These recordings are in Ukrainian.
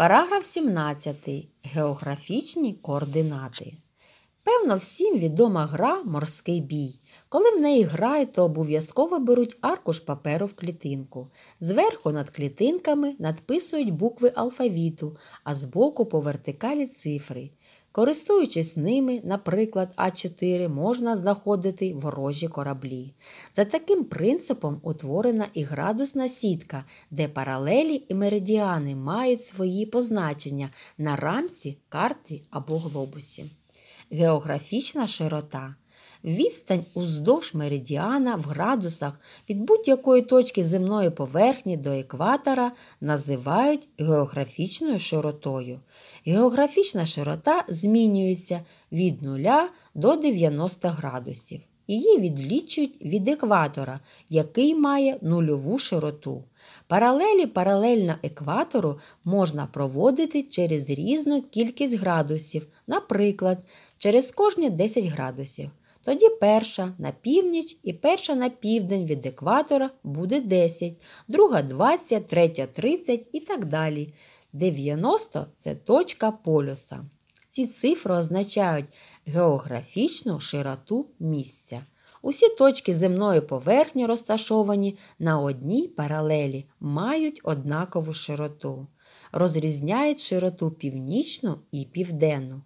Параграф 17. Географічні координати. Певно, всім відома гра морський бій. Коли в неї грають, то обов'язково беруть аркуш паперу в клітинку. Зверху над клітинками надписують букви алфавіту, а збоку по вертикалі цифри. Користуючись ними, наприклад, А4 можна знаходити ворожі кораблі. За таким принципом утворена і градусна сітка, де паралелі і меридіани мають свої позначення на рамці, карти або глобусі. Географічна широта Відстань уздовж меридіана в градусах від будь-якої точки земної поверхні до екватора називають географічною широтою. Географічна широта змінюється від 0 до 90 градусів. Її відлічують від екватора, який має нульову широту. Паралелі паралельно екватору можна проводити через різну кількість градусів, наприклад, через кожні 10 градусів. Тоді перша на північ і перша на південь від екватора буде 10, друга 20, третя 30 і так далі. 90 це точка полюса. Ці цифри означають географічну широту місця. Усі точки земної поверхні розташовані на одній паралелі, мають однакову широту. Розрізняють широту північну і південну.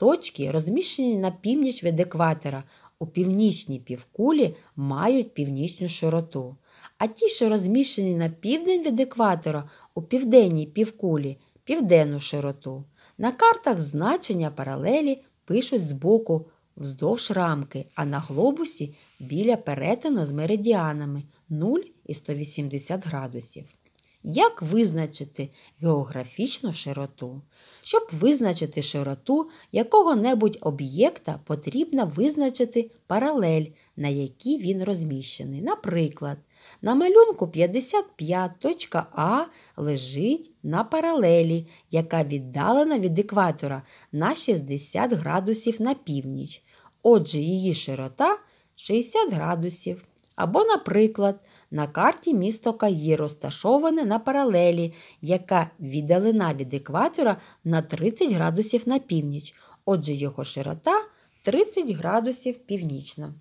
Точки, розміщені на північ від екватора, у північній півкулі мають північну широту. А ті, що розміщені на південь від екватора, у південній півкулі південну широту. На картах значення паралелі пишуть збоку вздовж рамки, а на глобусі біля перетину з меридіанами 0 і 180 градусів. Як визначити географічну широту? Щоб визначити широту якого-небудь об'єкта, потрібно визначити паралель, на якій він розміщений. Наприклад, на малюнку 55.А лежить на паралелі, яка віддалена від екватора на 60 градусів на північ. Отже, її широта 60 градусів. Або, наприклад, на карті місто Каї розташоване на паралелі, яка віддалена від екватора на 30 градусів на північ, отже, його широта 30 градусів північна.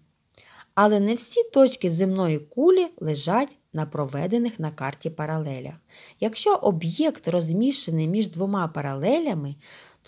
Але не всі точки земної кулі лежать на проведених на карті паралелях. Якщо об'єкт розміщений між двома паралелями,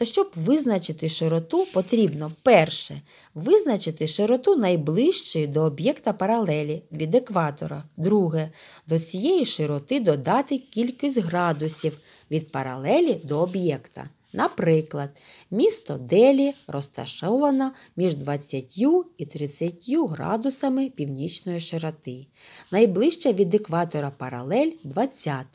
то щоб визначити широту, потрібно перше визначити широту найближчої до об'єкта паралелі від екватора. Друге, до цієї широти додати кількість градусів від паралелі до об'єкта. Наприклад, місто Делі розташовано між 20 і 30 градусами північної широти. Найближча від екватора паралель 20.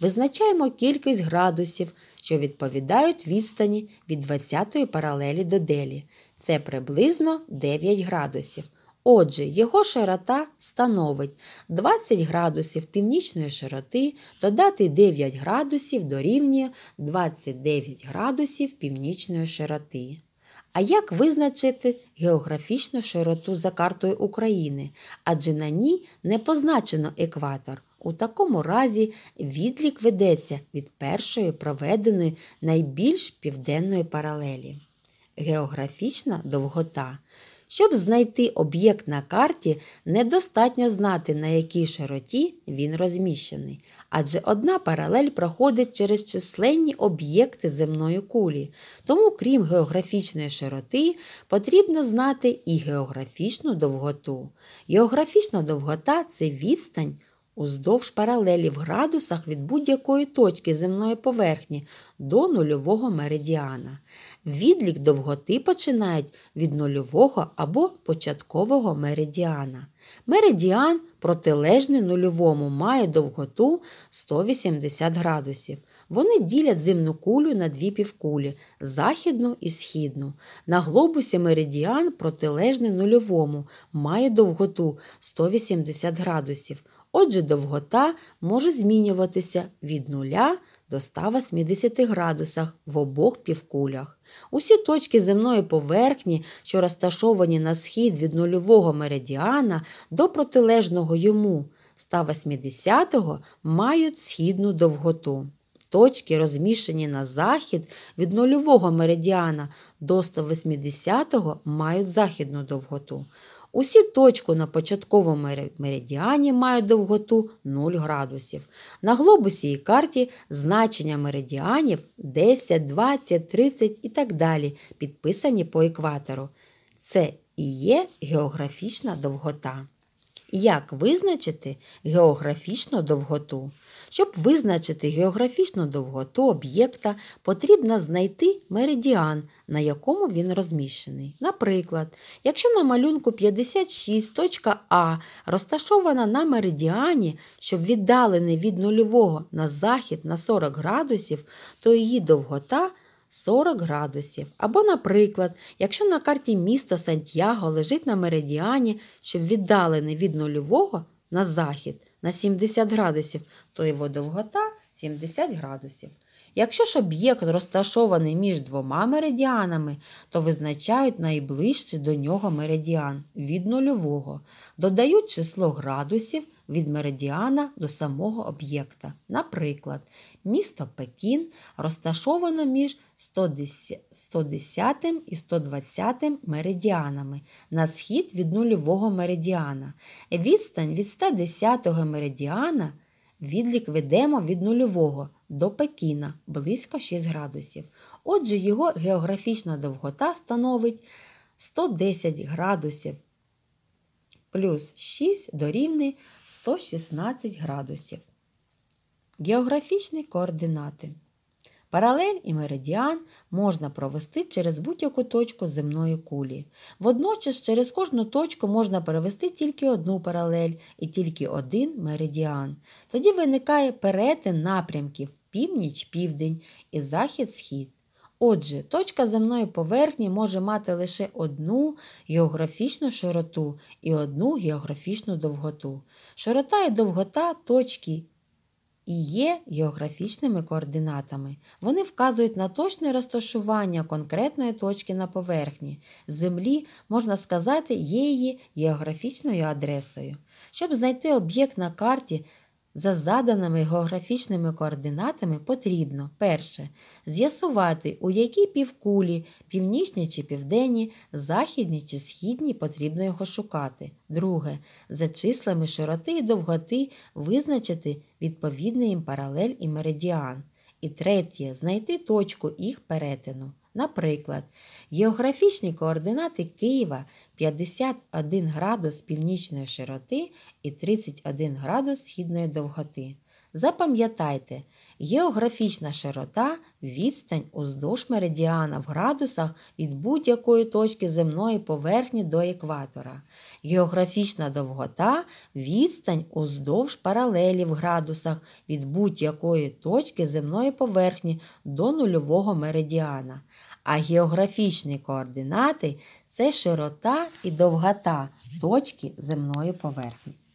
Визначаємо кількість градусів що відповідають відстані від 20-ї паралелі до делі. Це приблизно 9 градусів. Отже, його широта становить 20 градусів північної широти, додати 9 градусів дорівнює 29 градусів північної широти. А як визначити географічну широту за картою України? Адже на ній не позначено екватор. У такому разі відлік ведеться від першої проведеної найбільш південної паралелі. Географічна довгота. Щоб знайти об'єкт на карті, недостатньо знати, на якій широті він розміщений, адже одна паралель проходить через численні об'єкти земної кулі. Тому, крім географічної широти, потрібно знати і географічну довготу. Географічна довгота це відстань уздовж паралелі в градусах від будь-якої точки земної поверхні до нульового меридіана. Відлік довготи починають від нульового або початкового меридіана. Меридіан, протилежний нульовому, має довготу 180 градусів. Вони ділять земну кулю на дві півкулі західну і східну. На глобусі меридіан протилежний нульовому, має довготу 180 градусів. Отже, довгота може змінюватися від 0 до 180 градусах в обох півкулях. Усі точки земної поверхні, що розташовані на схід від нульового меридіана до протилежного йому 180 мають східну довготу. Точки, розміщені на захід від нульового меридіана до 180 мають західну довготу. Усі точки на початковому меридіані мають довготу 0 градусів. На глобусі і карті значення меридіанів 10, 20, 30 і так далі, підписані по екватору. Це і є географічна довгота. Як визначити географічну довготу? Щоб визначити географічну довготу об'єкта, потрібно знайти меридіан, на якому він розміщений. Наприклад, якщо на малюнку 56 точка А розташована на меридіані, що віддалений від нульового на захід на 40 градусів, то її довгота 40 градусів. Або, наприклад, якщо на карті місто Сантьяго лежить на меридіані, що віддалений від нульового на захід на 70 градусів, то його довгота 70 градусів. Якщо ж об'єкт розташований між двома меридіанами, то визначають найближчий до нього меридіан від нульового, додають число градусів від меридіана до самого об'єкта. Наприклад, місто Пекін розташовано між 110 і 120 меридіанами на схід від нульового меридіана. Відстань від 110 меридіана відлік ведемо від нульового до Пекіна близько 6 градусів. Отже, його географічна довгота становить 110 градусів плюс 6 дорівнює 116 градусів. Географічні координати. Паралель і меридіан можна провести через будь-яку точку земної кулі. Водночас, через кожну точку можна провести тільки одну паралель і тільки один меридіан. Тоді виникає перетин напрямків північ-південь і захід-схід. Отже, точка земної поверхні може мати лише одну географічну широту і одну географічну довготу. Широта і довгота точки і є географічними координатами. Вони вказують на точне розташування конкретної точки на поверхні. Землі, можна сказати, є її географічною адресою. Щоб знайти об'єкт на карті, за заданими географічними координатами потрібно перше з'ясувати, у якій півкулі, північні чи південні західні чи східні потрібно його шукати. Друге, за числами широти і довготи визначити відповідний їм паралель і меридіан. І третє знайти точку їх перетину. Наприклад, географічні координати Києва 51 градус північної широти і 31 градус східної довготи. Запам'ятайте, географічна широта відстань уздовж меридіана в градусах від будь-якої точки земної поверхні до екватора, географічна довгота відстань уздовж паралелі в градусах від будь-якої точки земної поверхні до нульового меридіана. А географічні координати це широта і довгота точки земної поверхні.